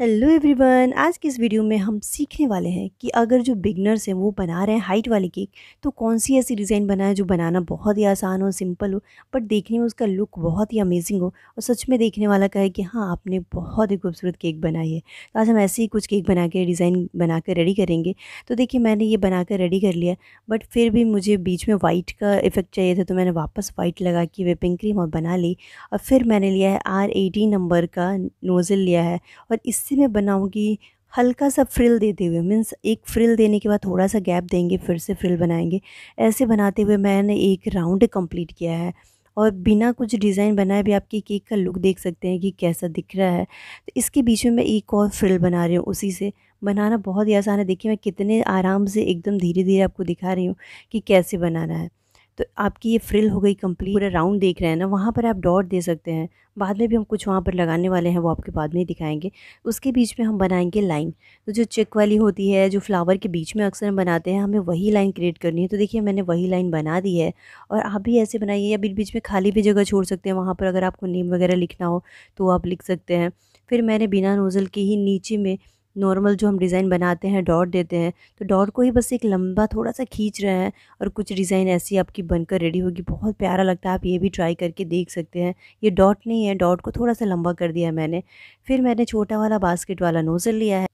hello everyone आज की इस वीडियो में हम सीखने वाले हैं कि अगर जो बिगनर्स हैं वो बना रहे हैं हाइट वाली केक तो कौन सी ऐसी डिज़ाइन बनाए जो बनाना बहुत ही आसान हो सिंपल हो बट देखने में उसका लुक बहुत ही अमेजिंग हो और सच में देखने वाला कहे कि हाँ आपने बहुत ही खूबसूरत केक बनाई है तो आज हम ऐसे ही कुछ केक बना के डिज़ाइन बना कर रेडी करेंगे तो देखिए मैंने ये बना कर रेडी कर लिया बट फिर भी मुझे बीच में वाइट का इफ़ेक्ट चाहिए था तो मैंने वापस वाइट लगा के पिंक क्रीम और बना ली और फिर मैंने लिया है आर नंबर का नोज़ल लिया है और इस इससे मैं बनाऊँगी हल्का सा फ्रिल देते हुए मीन्स एक फ्रिल देने के बाद थोड़ा सा गैप देंगे फिर से फ्रिल बनाएंगे ऐसे बनाते हुए मैंने एक राउंड कंप्लीट किया है और बिना कुछ डिज़ाइन बनाए भी आपकी केक का लुक देख सकते हैं कि कैसा दिख रहा है तो इसके बीच में मैं एक और फ्रिल बना रही हूँ उसी से बनाना बहुत ही आसान है देखिए मैं कितने आराम से एकदम धीरे धीरे आपको दिखा रही हूँ कि कैसे बनाना है तो आपकी ये फ्रिल हो गई कंप्लीट पूरा राउंड देख रहे हैं ना वहाँ पर आप डॉट दे सकते हैं बाद में भी हम कुछ वहाँ पर लगाने वाले हैं वो आपके बाद में ही दिखाएंगे उसके बीच में हम बनाएंगे लाइन तो जो चेक वाली होती है जो फ्लावर के बीच में अक्सर हम बनाते हैं हमें वही लाइन क्रिएट करनी है तो देखिए मैंने वही लाइन बना दी है और आप भी ऐसे बनाइए या बीच बीच में खाली भी जगह छोड़ सकते हैं वहाँ पर अगर आपको नेम वगैरह लिखना हो तो आप लिख सकते हैं फिर मैंने बिना नोज़ल के ही नीचे में नॉर्मल जो हम डिज़ाइन बनाते हैं डॉट देते हैं तो डॉट को ही बस एक लंबा थोड़ा सा खींच रहे हैं और कुछ डिज़ाइन ऐसी आपकी बनकर रेडी होगी बहुत प्यारा लगता है आप ये भी ट्राई करके देख सकते हैं ये डॉट नहीं है डॉट को थोड़ा सा लंबा कर दिया मैंने फिर मैंने छोटा वाला बास्केट वाला नोज़ल लिया है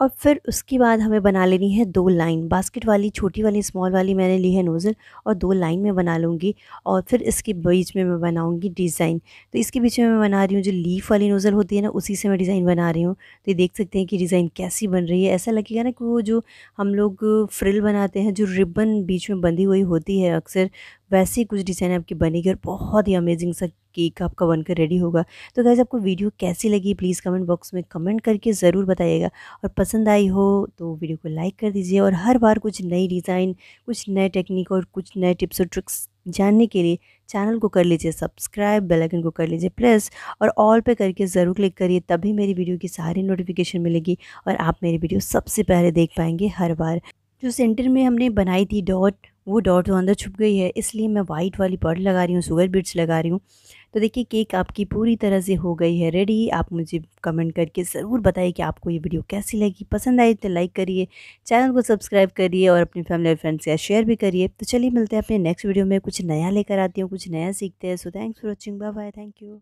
और फिर उसके बाद हमें बना लेनी है दो लाइन बास्केट वाली छोटी वाली स्मॉल वाली मैंने ली है नोज़ल और दो लाइन में बना लूँगी और फिर इसके बीच में मैं बनाऊँगी डिज़ाइन तो इसके बीच में मैं बना रही हूँ जो लीफ वाली नोज़ल होती है ना उसी से मैं डिज़ाइन बना रही हूँ तो ये देख सकते हैं कि डिज़ाइन कैसी बन रही है ऐसा लगेगा ना कि वो जो हम लोग फ्रिल बनाते हैं जो रिबन बीच में बंधी हुई होती है अक्सर वैसे कुछ डिज़ाइन आपकी बनेगी और बहुत ही अमेजिंग सा केक आपका बनकर रेडी होगा तो गैज़ आपको वीडियो कैसी लगी प्लीज़ कमेंट बॉक्स में कमेंट करके ज़रूर बताइएगा और पसंद आई हो तो वीडियो को लाइक कर दीजिए और हर बार कुछ नई डिज़ाइन कुछ नए टेक्निक और कुछ नए टिप्स और ट्रिक्स जानने के लिए चैनल को कर लीजिए सब्सक्राइब बेल आइकन को कर लीजिए प्रेस और ऑल पे करके ज़रूर क्लिक करिए तभी मेरी वीडियो की सारी नोटिफिकेशन मिलेगी और आप मेरी वीडियो सबसे पहले देख पाएंगे हर बार जो सेंटर में हमने बनाई थी डॉट वो डॉट तो अंदर छुप गई है इसलिए मैं वाइट वाली पर्ड लगा रही हूँ सुगर बीट्स लगा रही हूँ तो देखिए केक आपकी पूरी तरह से हो गई है रेडी आप मुझे कमेंट करके ज़रूर बताइए कि आपको ये वीडियो कैसी लगी पसंद आई तो लाइक करिए चैनल को सब्सक्राइब करिए और अपनी फैमिली और फ्रेंड्स के साथ शेयर भी करिए तो चलिए मिलते हैं अपने नेक्स्ट वीडियो में कुछ नया लेकर आती हूँ कुछ नया सीखते हैं so thanks for watching bye bye thank you